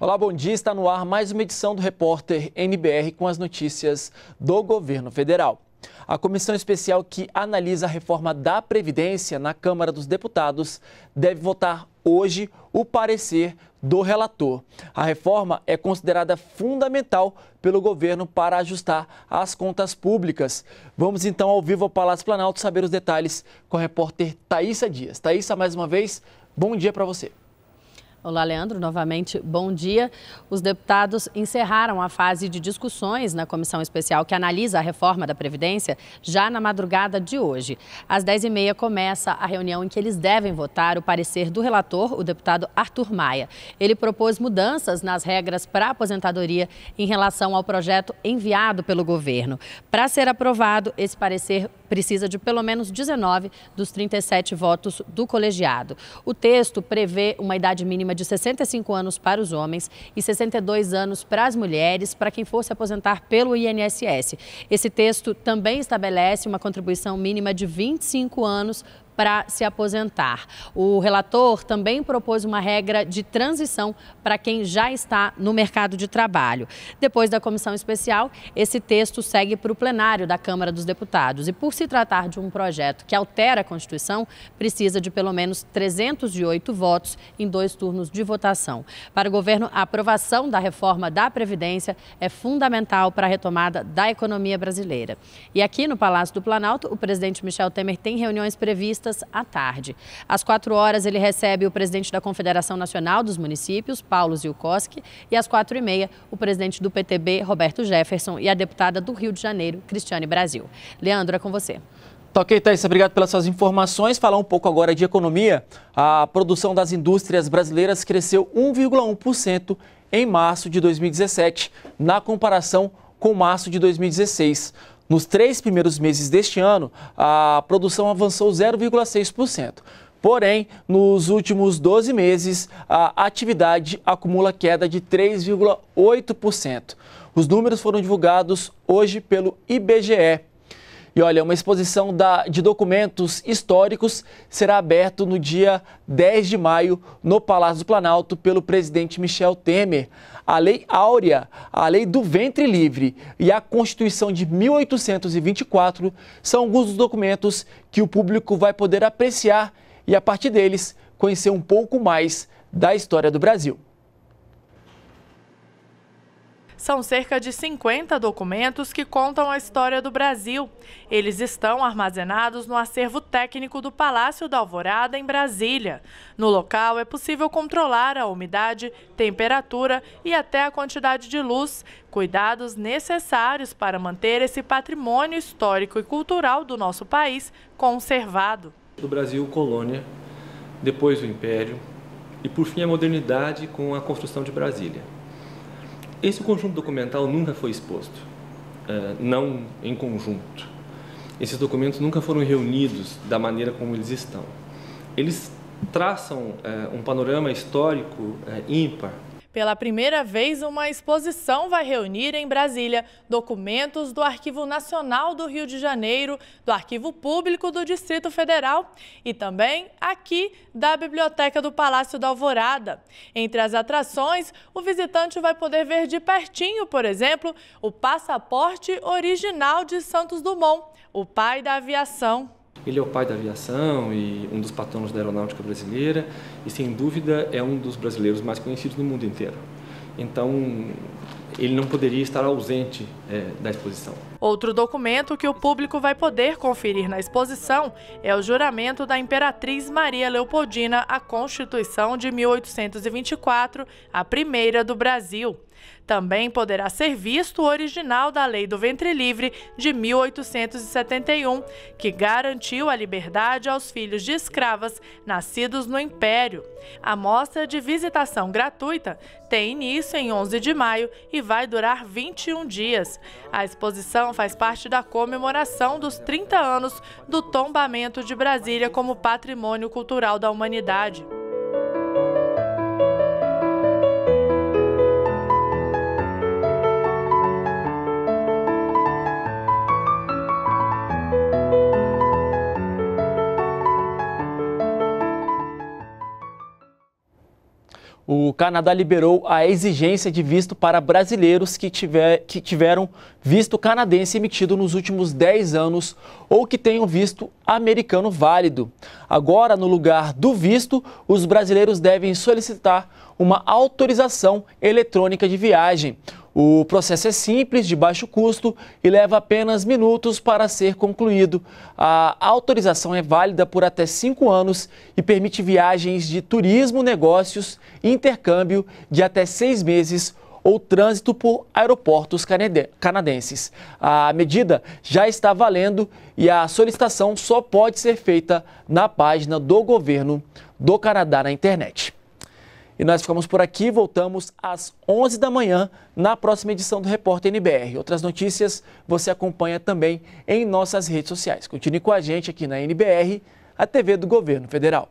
Olá, bom dia. Está no ar mais uma edição do Repórter NBR com as notícias do governo federal. A comissão especial que analisa a reforma da Previdência na Câmara dos Deputados deve votar hoje o parecer do relator. A reforma é considerada fundamental pelo governo para ajustar as contas públicas. Vamos então ao vivo ao Palácio Planalto saber os detalhes com a repórter Thaisa Dias. Thaisa, mais uma vez, bom dia para você. Olá, Leandro. Novamente, bom dia. Os deputados encerraram a fase de discussões na comissão especial que analisa a reforma da Previdência já na madrugada de hoje. Às 10h30 começa a reunião em que eles devem votar o parecer do relator, o deputado Arthur Maia. Ele propôs mudanças nas regras para a aposentadoria em relação ao projeto enviado pelo governo. Para ser aprovado, esse parecer precisa de pelo menos 19 dos 37 votos do colegiado. O texto prevê uma idade mínima de 65 anos para os homens e 62 anos para as mulheres, para quem for se aposentar pelo INSS. Esse texto também estabelece uma contribuição mínima de 25 anos para se aposentar. O relator também propôs uma regra de transição para quem já está no mercado de trabalho. Depois da comissão especial, esse texto segue para o plenário da Câmara dos Deputados. E por se tratar de um projeto que altera a Constituição, precisa de pelo menos 308 votos em dois turnos de votação. Para o governo, a aprovação da reforma da Previdência é fundamental para a retomada da economia brasileira. E aqui no Palácio do Planalto, o presidente Michel Temer tem reuniões previstas à tarde. Às quatro horas, ele recebe o presidente da Confederação Nacional dos Municípios, Paulo Zilkowski, e às quatro e meia, o presidente do PTB, Roberto Jefferson, e a deputada do Rio de Janeiro, Cristiane Brasil. Leandro, é com você. Tá ok, Thaís, obrigado pelas suas informações. Falar um pouco agora de economia. A produção das indústrias brasileiras cresceu 1,1% em março de 2017, na comparação com março de 2016. Nos três primeiros meses deste ano, a produção avançou 0,6%. Porém, nos últimos 12 meses, a atividade acumula queda de 3,8%. Os números foram divulgados hoje pelo IBGE. E olha, uma exposição da, de documentos históricos será aberta no dia 10 de maio no Palácio do Planalto pelo presidente Michel Temer. A Lei Áurea, a Lei do Ventre Livre e a Constituição de 1824 são alguns dos documentos que o público vai poder apreciar e, a partir deles, conhecer um pouco mais da história do Brasil. São cerca de 50 documentos que contam a história do Brasil. Eles estão armazenados no acervo técnico do Palácio da Alvorada, em Brasília. No local é possível controlar a umidade, temperatura e até a quantidade de luz, cuidados necessários para manter esse patrimônio histórico e cultural do nosso país conservado. Do Brasil, colônia, depois o Império e, por fim, a modernidade com a construção de Brasília. Esse conjunto documental nunca foi exposto, eh, não em conjunto. Esses documentos nunca foram reunidos da maneira como eles estão. Eles traçam eh, um panorama histórico eh, ímpar pela primeira vez, uma exposição vai reunir em Brasília documentos do Arquivo Nacional do Rio de Janeiro, do Arquivo Público do Distrito Federal e também aqui da Biblioteca do Palácio da Alvorada. Entre as atrações, o visitante vai poder ver de pertinho, por exemplo, o passaporte original de Santos Dumont, o pai da aviação. Ele é o pai da aviação e um dos patronos da aeronáutica brasileira e, sem dúvida, é um dos brasileiros mais conhecidos no mundo inteiro. Então, ele não poderia estar ausente é, da exposição. Outro documento que o público vai poder conferir na exposição é o juramento da Imperatriz Maria Leopoldina à Constituição de 1824, a primeira do Brasil. Também poderá ser visto o original da Lei do Ventre Livre de 1871, que garantiu a liberdade aos filhos de escravas nascidos no Império. A mostra de visitação gratuita tem início em 11 de maio e vai durar 21 dias. A exposição faz parte da comemoração dos 30 anos do tombamento de Brasília como patrimônio cultural da humanidade. o Canadá liberou a exigência de visto para brasileiros que, tiver, que tiveram visto canadense emitido nos últimos 10 anos ou que tenham visto americano válido. Agora, no lugar do visto, os brasileiros devem solicitar uma autorização eletrônica de viagem. O processo é simples, de baixo custo e leva apenas minutos para ser concluído. A autorização é válida por até cinco anos e permite viagens de turismo, negócios e intercâmbio de até seis meses ou trânsito por aeroportos canadenses. A medida já está valendo e a solicitação só pode ser feita na página do governo do Canadá na internet. E nós ficamos por aqui, voltamos às 11 da manhã na próxima edição do Repórter NBR. Outras notícias você acompanha também em nossas redes sociais. Continue com a gente aqui na NBR, a TV do Governo Federal.